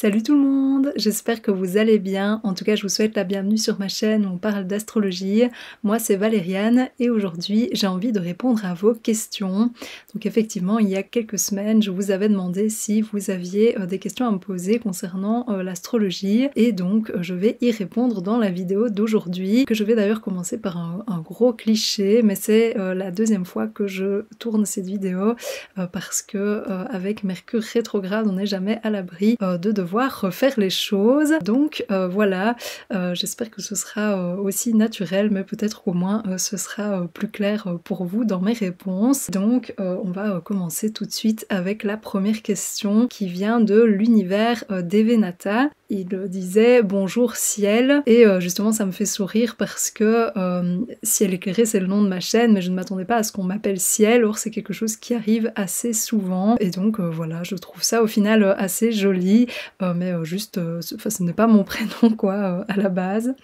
Salut tout le monde, j'espère que vous allez bien. En tout cas, je vous souhaite la bienvenue sur ma chaîne où on parle d'astrologie. Moi, c'est Valériane et aujourd'hui, j'ai envie de répondre à vos questions. Donc effectivement, il y a quelques semaines, je vous avais demandé si vous aviez euh, des questions à me poser concernant euh, l'astrologie et donc euh, je vais y répondre dans la vidéo d'aujourd'hui que je vais d'ailleurs commencer par un, gros cliché, mais c'est la deuxième fois que je tourne cette vidéo parce que avec Mercure rétrograde, on n'est jamais à l'abri de devoir refaire les choses. Donc euh, voilà, euh, j'espère que ce sera euh, aussi naturel, mais peut-être au moins ce sera plus clair pour vous dans mes réponses. Donc on va commencer tout de suite avec la première question qui vient de l'univers d'Evenata il disait bonjour ciel et euh, justement ça me fait sourire parce que euh, ciel éclairé c'est le nom de ma chaîne mais je ne m'attendais pas à ce qu'on m'appelle ciel or c'est quelque chose qui arrive assez souvent et donc euh, voilà je trouve ça au final assez joli mais juste ce n'est pas mon prénom quoi à la base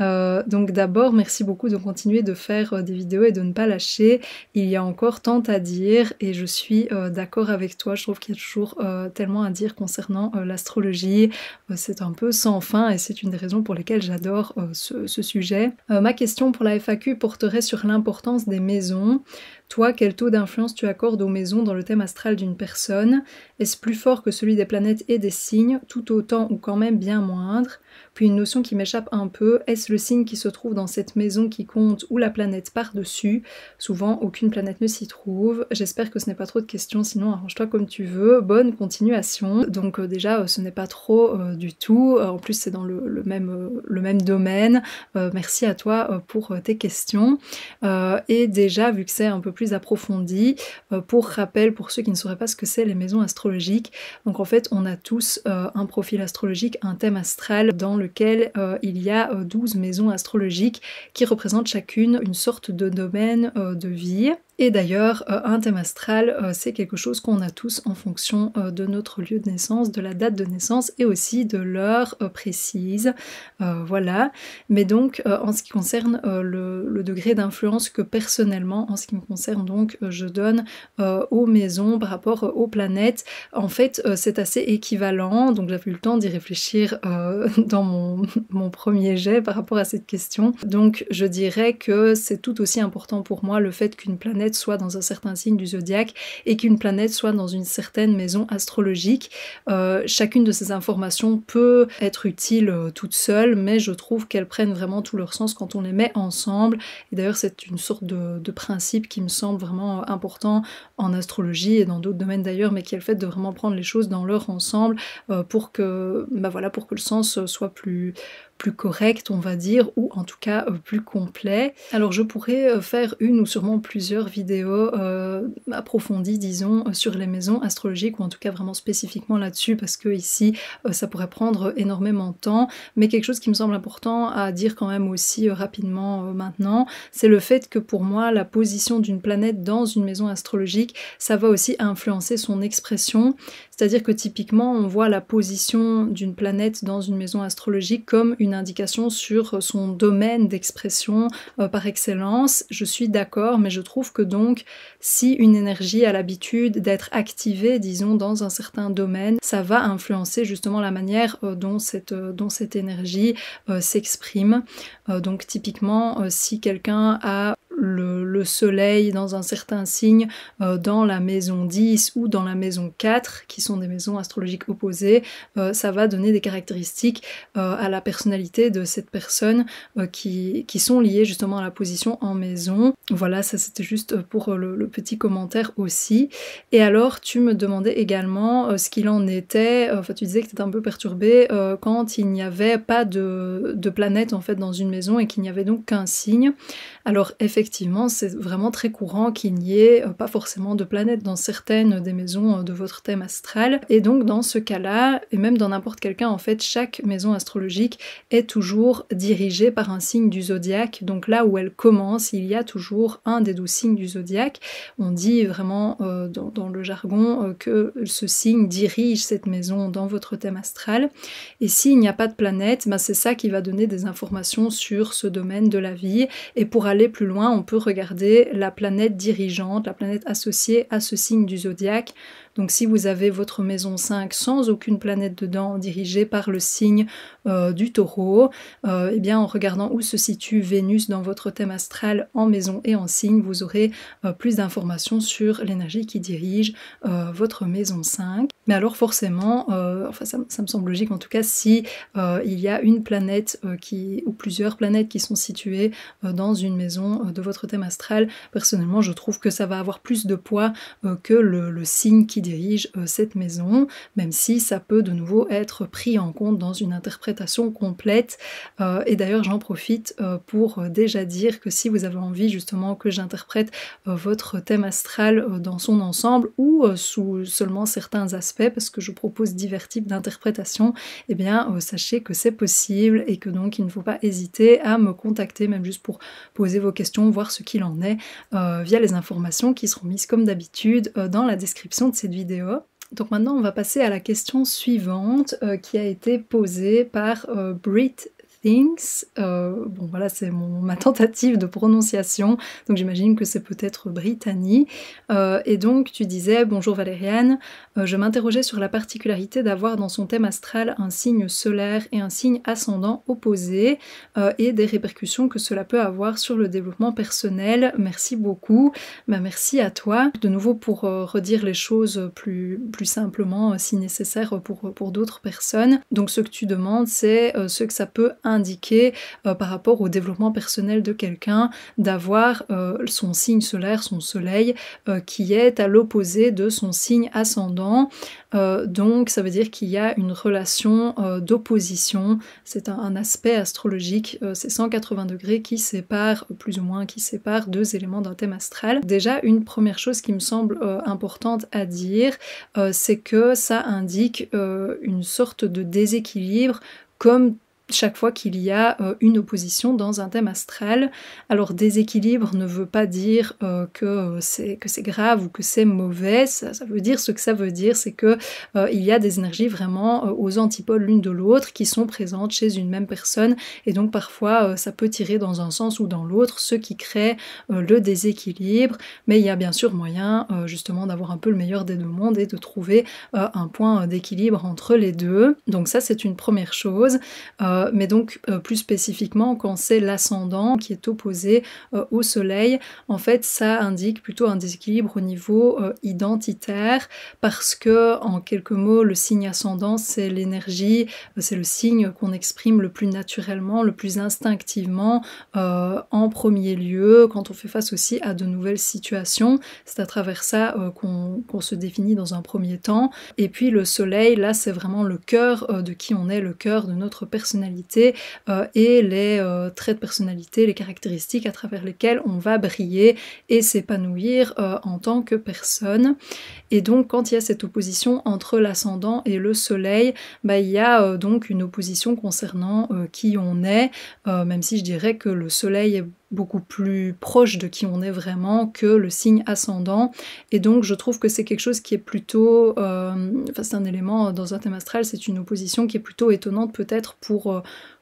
euh, donc d'abord, merci beaucoup de continuer de faire euh, des vidéos et de ne pas lâcher. Il y a encore tant à dire et je suis euh, d'accord avec toi. Je trouve qu'il y a toujours tellement à dire concernant l'astrologie. c'est un peu sans fin et c'est une des raisons pour lesquelles j'adore ce, sujet. ma question pour la FAQ porterait sur l'importance des maisons. Toi, quel taux d'influence tu accordes aux maisons dans le thème astral d'une personne Est-ce plus fort que celui des planètes et des signes, tout autant ou quand même bien moindre Puis une notion qui m'échappe un peu, est-ce le signe qui se trouve dans cette maison qui compte ou la planète par-dessus Souvent, aucune planète ne s'y trouve. J'espère que ce n'est pas trop de questions, sinon arrange-toi comme tu veux. Bonne continuation. Donc euh, déjà, euh, ce n'est pas trop euh, du tout. en plus, c'est dans le, même, le même domaine. merci à toi pour tes questions. et déjà, vu que c'est un peu plus plus approfondie. Euh, pour rappel, pour ceux qui ne sauraient pas ce que c'est les maisons astrologiques, donc en fait on a tous euh, un profil astrologique, un thème astral dans lequel euh, il y a 12 maisons astrologiques qui représentent chacune une sorte de domaine de vie et d'ailleurs, euh, un thème astral, euh, c'est quelque chose qu'on a tous en fonction euh, de notre lieu de naissance, de la date de naissance et aussi de l'heure précise. voilà. Mais donc, en ce qui concerne le, degré d'influence que personnellement, en ce qui me concerne, donc, je donne aux maisons par rapport aux planètes, en fait, c'est assez équivalent. Donc, j'avais eu le temps d'y réfléchir dans mon, mon premier jet par rapport à cette question. Donc, je dirais que c'est tout aussi important pour moi le fait qu'une planète soit dans un certain signe du zodiaque et qu'une planète soit dans une certaine maison astrologique. Euh, chacune de ces informations peut être utile euh, toute seule, mais je trouve qu'elles prennent vraiment tout leur sens quand on les met ensemble. Et d'ailleurs, c'est une sorte de, principe qui me semble vraiment euh, important en astrologie et dans d'autres domaines d'ailleurs, mais qui est le fait de vraiment prendre les choses dans leur ensemble pour que, bah voilà, pour que le sens soit plus plus correct, on va dire, ou en tout cas euh, plus complet. Alors je pourrais euh, faire une ou sûrement plusieurs vidéos euh, approfondies, disons, sur les maisons astrologiques, ou en tout cas vraiment spécifiquement là-dessus, parce que ici, ça pourrait prendre énormément de temps. Mais quelque chose qui me semble important à dire quand même aussi rapidement maintenant, c'est le fait que pour moi, la position d'une planète dans une maison astrologique, ça va aussi influencer son expression. C'est-à-dire que typiquement, on voit la position d'une planète dans une maison astrologique comme une indication sur son domaine d'expression euh, par excellence. Je suis d'accord, mais je trouve que donc, si une énergie a l'habitude d'être activée, disons, dans un certain domaine, ça va influencer justement la manière euh, euh, dont cette énergie s'exprime. donc typiquement, si quelqu'un a le, soleil dans un certain signe euh, dans la maison 10 ou dans la maison 4, qui sont des maisons astrologiques opposées, euh, ça va donner des caractéristiques euh, à la personnalité de cette personne qui, qui, sont liées justement à la position en maison. Voilà, ça c'était juste pour le, petit commentaire aussi. Et alors, tu me demandais également ce qu'il en était, enfin tu disais que tu étais un peu perturbé quand il n'y avait pas de, de planète en fait dans une maison et qu'il n'y avait donc qu'un signe. Alors effectivement, c'est vraiment très courant qu'il n'y ait euh, pas forcément de planète dans certaines des maisons euh, de votre thème astral. Et donc dans ce cas-là, et même dans n'importe cas en fait, chaque maison astrologique est toujours dirigée par un signe du zodiaque. Donc là où elle commence, il y a toujours un des douze signes du zodiaque. On dit vraiment euh, dans, le jargon que ce signe dirige cette maison dans votre thème astral. Et s'il n'y a pas de planète, ben, c'est ça qui va donner des informations sur ce domaine de la vie. Et pour aller plus loin, on peut regarder la planète dirigeante, la planète associée à ce signe du zodiaque donc si vous avez votre maison 5 sans aucune planète dedans dirigée par le signe euh, du taureau, euh, eh bien en regardant où se situe Vénus dans votre thème astral en maison et en signe, vous aurez euh, plus d'informations sur l'énergie qui dirige votre maison 5. Mais alors forcément, enfin ça, me semble logique en tout cas, si il y a une planète qui, ou plusieurs planètes qui sont situées dans une maison de votre thème astral, personnellement je trouve que ça va avoir plus de poids que le signe qui dirige euh, cette maison, même si ça peut de nouveau être pris en compte dans une interprétation complète. Euh, et d'ailleurs, j'en profite euh, pour déjà dire que si vous avez envie justement que j'interprète votre thème astral dans son ensemble ou sous seulement certains aspects, parce que je propose divers types d'interprétations, et eh bien, sachez que c'est possible et que donc il ne faut pas hésiter à me contacter, même juste pour poser vos questions, voir ce qu'il en est, via les informations qui seront mises comme d'habitude dans la description de ces vidéo. Donc maintenant, on va passer à la question suivante euh, qui a été posée par euh, Brit. Britt euh, bon, voilà, c'est ma tentative de prononciation. Donc, j'imagine que c'est peut-être Brittany. Euh, et donc, tu disais Bonjour Valériane, euh, je m'interrogeais sur la particularité d'avoir dans son thème astral un signe solaire et un signe ascendant opposé et des répercussions que cela peut avoir sur le développement personnel. Merci beaucoup. Bah, merci à toi. De nouveau, pour redire les choses plus, plus simplement si nécessaire pour, pour d'autres personnes. Donc, ce que tu demandes, c'est ce que ça peut indiqué euh, par rapport au développement personnel de quelqu'un d'avoir euh, son signe solaire, son soleil, euh, qui est à l'opposé de son signe ascendant. donc ça veut dire qu'il y a une relation d'opposition. C'est un, aspect astrologique, c'est 180 degrés qui sépare, plus ou moins qui sépare deux éléments d'un thème astral. Déjà, une première chose qui me semble importante à dire, c'est que ça indique une sorte de déséquilibre comme chaque fois qu'il y a euh, une opposition dans un thème astral. Alors déséquilibre ne veut pas dire euh, euh, que c'est grave ou que c'est mauvais, ça, veut dire ce que ça veut dire, c'est que il y a des énergies vraiment aux antipodes l'une de l'autre qui sont présentes chez une même personne et donc parfois ça peut tirer dans un sens ou dans l'autre, ce qui crée le déséquilibre, mais il y a bien sûr moyen justement d'avoir un peu le meilleur des deux mondes et de trouver un point d'équilibre entre les deux. Donc ça c'est une première chose. Euh, mais donc euh, plus spécifiquement quand c'est l'ascendant qui est opposé euh, au soleil, en fait ça indique plutôt un déséquilibre au niveau identitaire parce que en quelques mots le signe ascendant c'est l'énergie, c'est le signe qu'on exprime le plus naturellement, le plus instinctivement en premier lieu quand on fait face aussi à de nouvelles situations, c'est à travers ça qu'on se définit dans un premier temps et puis le soleil là c'est vraiment le cœur de qui on est, le cœur de notre personnalité euh, et les euh, traits de personnalité, les caractéristiques à travers lesquelles on va briller et s'épanouir euh, en tant que personne. Et donc quand il y a cette opposition entre l'ascendant et le soleil, bah, il y a donc une opposition concernant qui on est, même si je dirais que le soleil est beaucoup plus proche de qui on est vraiment que le signe ascendant. Et donc je trouve que c'est quelque chose qui est plutôt, euh, enfin c'est un élément euh, dans un thème astral, c'est une opposition qui est plutôt étonnante peut-être pour euh,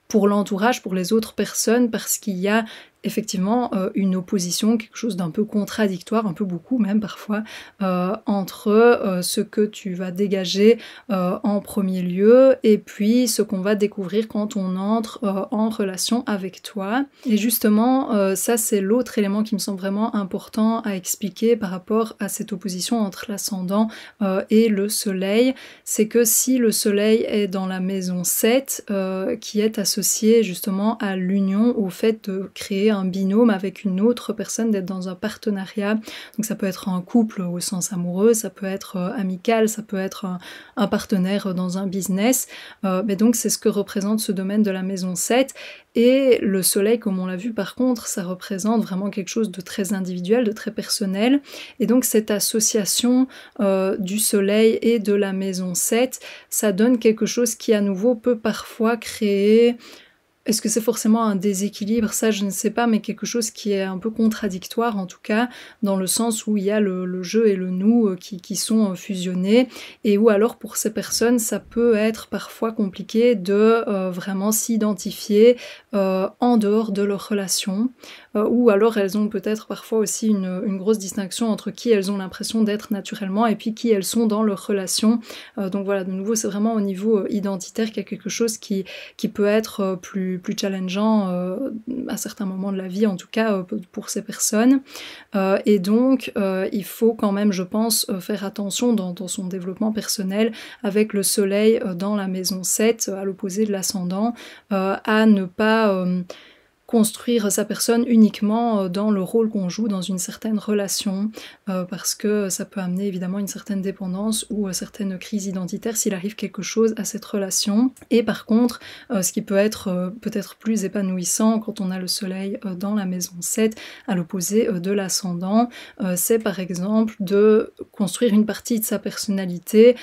pour l'entourage, pour les autres personnes, parce qu'il y a effectivement euh, une opposition, quelque chose d'un peu contradictoire, un peu beaucoup même parfois, euh, entre euh, ce que tu vas dégager en premier lieu et puis ce qu'on va découvrir quand on entre en relation avec toi. Et justement, ça c'est l'autre élément qui me semble vraiment important à expliquer par rapport à cette opposition entre l'ascendant et le soleil, c'est que si le soleil est dans la maison 7, qui est associée justement à l'union, au fait de créer un binôme avec une autre personne, d'être dans un partenariat. Donc ça peut être un couple au sens amoureux, ça peut être euh, amical, ça peut être un, partenaire dans un business. Euh, mais donc c'est ce que représente ce domaine de la maison 7. Et le soleil, comme on l'a vu par contre, ça représente vraiment quelque chose de très individuel, de très personnel. Et donc cette association euh, du soleil et de la maison 7, ça donne quelque chose qui à nouveau peut parfois créer est-ce que c'est forcément un déséquilibre Ça, je ne sais pas, mais quelque chose qui est un peu contradictoire, en tout cas, dans le sens où il y a le, le jeu et le nous euh, qui, sont euh, fusionnés, et où alors pour ces personnes, ça peut être parfois compliqué de euh, vraiment s'identifier en dehors de leur relation, ou alors elles ont peut-être parfois aussi une, une, grosse distinction entre qui elles ont l'impression d'être naturellement et puis qui elles sont dans leur relation. donc voilà, de nouveau, c'est vraiment au niveau identitaire qu'il y a quelque chose qui, qui peut être plus plus challengeant euh, à certains moments de la vie, en tout cas euh, pour ces personnes. Euh, et donc, il faut quand même, je pense, faire attention dans, son développement personnel avec le soleil dans la maison 7, à l'opposé de l'ascendant, à ne pas construire sa personne uniquement euh, dans le rôle qu'on joue dans une certaine relation, euh, parce que ça peut amener évidemment une certaine dépendance ou euh, certaines crises identitaires s'il arrive quelque chose à cette relation. Et par contre, ce qui peut être peut-être plus épanouissant quand on a le soleil dans la maison 7, à l'opposé de l'ascendant, c'est par exemple de construire une partie de sa personnalité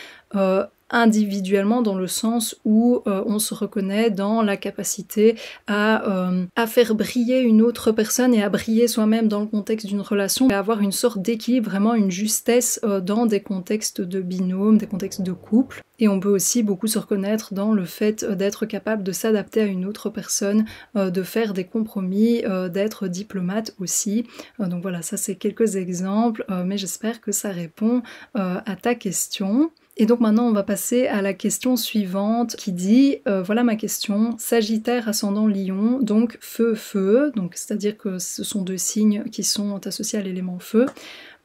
individuellement dans le sens où euh, on se reconnaît dans la capacité euh, à, faire briller une autre personne et à briller soi-même dans le contexte d'une relation et avoir une sorte d'équilibre, vraiment une justesse euh, dans des contextes de binôme, des contextes de couple. Et on peut aussi beaucoup se reconnaître dans le fait d'être capable de s'adapter à une autre personne, de faire des compromis, d'être diplomate aussi. donc voilà, ça c'est quelques exemples, mais j'espère que ça répond à ta question. Et donc maintenant, on va passer à la question suivante qui dit euh, voilà ma question, Sagittaire ascendant Lion, donc feu feu, donc c'est-à-dire que ce sont deux signes qui sont associés à l'élément feu.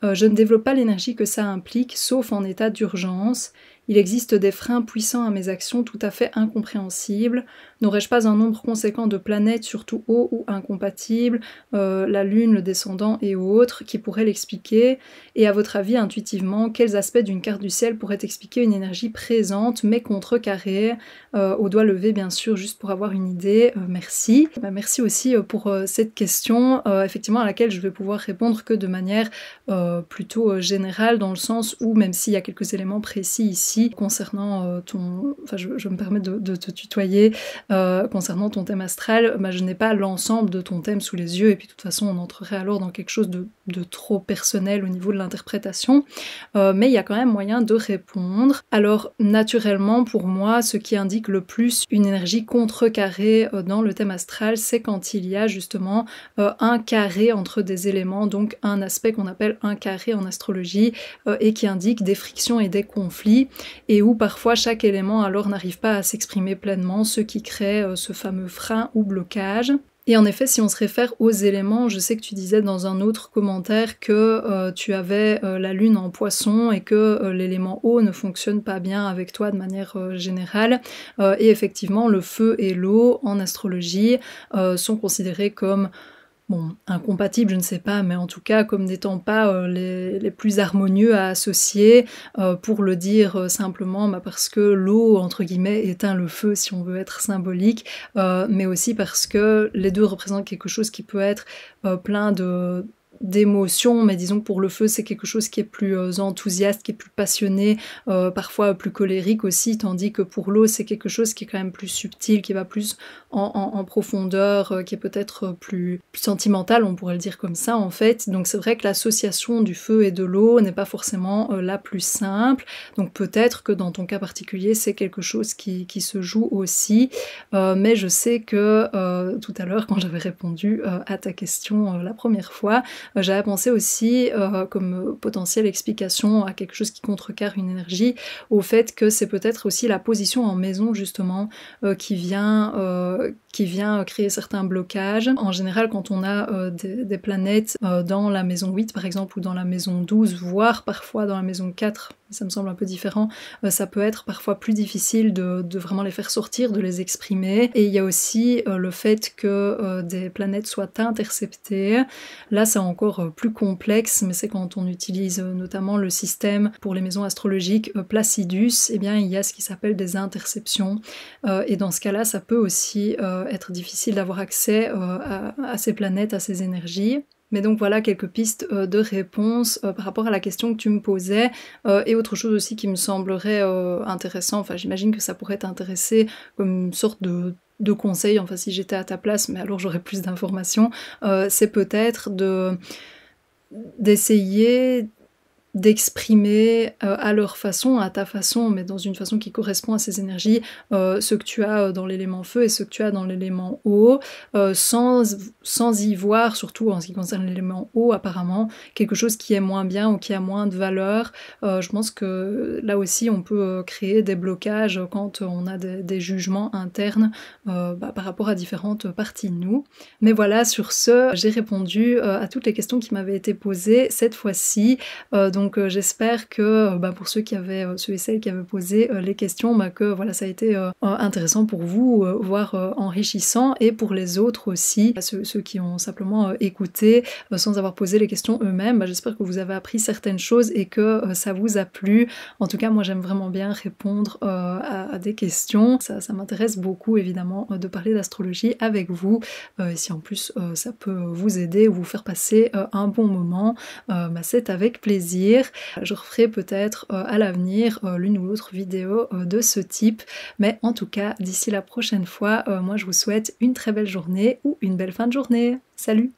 Euh, je ne développe pas l'énergie que ça implique, sauf en état d'urgence. Il existe des freins puissants à mes actions tout à fait incompréhensibles. N'aurais-je pas un nombre conséquent de planètes, surtout hauts ou incompatibles, euh, la Lune, le descendant et autres, qui pourraient l'expliquer Et à votre avis, intuitivement, quels aspects d'une carte du ciel pourraient expliquer une énergie présente mais contrecarrée euh, Au doigt levé, bien sûr, juste pour avoir une idée. Euh, merci. Bah, merci aussi pour cette question, effectivement, à laquelle je vais pouvoir répondre que de manière plutôt générale, dans le sens où, même s'il y a quelques éléments précis ici, concernant euh, ton, enfin je, me permets de, te tutoyer, euh, concernant ton thème astral, bah, je n'ai pas l'ensemble de ton thème sous les yeux et puis de toute façon on entrerait alors dans quelque chose de, de trop personnel au niveau de l'interprétation, euh, mais il y a quand même moyen de répondre. Alors naturellement pour moi, ce qui indique le plus une énergie contrecarrée dans le thème astral, c'est quand il y a justement un carré entre des éléments, donc un aspect qu'on appelle un carré en astrologie et qui indique des frictions et des conflits et où parfois chaque élément alors n'arrive pas à s'exprimer pleinement, ce qui crée euh, ce fameux frein ou blocage. Et en effet, si on se réfère aux éléments, je sais que tu disais dans un autre commentaire que euh, tu avais euh, la lune en poisson et que l'élément eau ne fonctionne pas bien avec toi de manière générale. et effectivement, le feu et l'eau en astrologie sont considérés comme incompatibles, je ne sais pas, mais en tout cas comme n'étant pas euh, les, plus harmonieux à associer, euh, pour le dire euh, simplement bah, parce que l'eau, entre guillemets, éteint le feu si on veut être symbolique, mais aussi parce que les deux représentent quelque chose qui peut être plein de d'émotion, mais disons que pour le feu, c'est quelque chose qui est plus euh, enthousiaste, qui est plus passionné, euh, parfois plus colérique aussi, tandis que pour l'eau, c'est quelque chose qui est quand même plus subtil, qui va plus en, profondeur, euh, qui est peut-être plus, sentimental, on pourrait le dire comme ça en fait. Donc c'est vrai que l'association du feu et de l'eau n'est pas forcément la plus simple. Donc peut-être que dans ton cas particulier, c'est quelque chose qui, qui, se joue aussi. mais je sais que tout à l'heure, quand j'avais répondu à ta question la première fois, j'avais pensé aussi, euh, comme euh, potentielle explication à quelque chose qui contrecarre une énergie, au fait que c'est peut-être aussi la position en maison justement euh, qui, vient, qui vient créer certains blocages. En général, quand on a des, planètes dans la maison 8 par exemple, ou dans la maison 12, voire parfois dans la maison 4, ça me semble un peu différent, ça peut être parfois plus difficile de, de, vraiment les faire sortir, de les exprimer. Et il y a aussi le fait que des planètes soient interceptées. Là, ça encore euh, plus complexe, mais c'est quand on utilise euh, notamment le système pour les maisons astrologiques euh, Placidus, et eh bien il y a ce qui s'appelle des interceptions. et dans ce cas-là, ça peut aussi être difficile d'avoir accès à, ces planètes, à ces énergies. Mais donc voilà quelques pistes de réponse par rapport à la question que tu me posais. et autre chose aussi qui me semblerait intéressant, enfin j'imagine que ça pourrait t'intéresser comme une sorte de de conseils enfin si j'étais à ta place, mais alors j'aurais plus d'informations, euh, c'est peut-être de d'essayer d'exprimer euh, à leur façon, à ta façon, mais dans une façon qui correspond à ces énergies, euh, ce que tu as euh, dans l'élément feu et ce que tu as dans l'élément eau, sans, sans y voir, surtout en ce qui concerne l'élément eau, apparemment, quelque chose qui est moins bien ou qui a moins de valeur. je pense que là aussi, on peut créer des blocages quand on a des, jugements internes bah, par rapport à différentes parties de nous. Mais voilà, sur ce, j'ai répondu à toutes les questions qui m'avaient été posées cette fois-ci. Donc euh, j'espère que euh, bah, pour ceux qui avaient, euh, ceux et celles qui avaient posé les questions, bah, que voilà, ça a été intéressant pour vous, voire enrichissant, et pour les autres aussi, bah, ceux, qui ont simplement écouté sans avoir posé les questions eux-mêmes, j'espère que vous avez appris certaines choses et que ça vous a plu. En tout cas, moi j'aime vraiment bien répondre à, des questions. ça m'intéresse beaucoup évidemment de parler d'astrologie avec vous. et si en plus ça peut vous aider ou vous faire passer un bon moment, c'est avec plaisir. Je referai peut-être euh, à l'avenir euh, l'une ou l'autre vidéo euh, de ce type. Mais en tout cas, d'ici la prochaine fois, moi je vous souhaite une très belle journée ou une belle fin de journée. Salut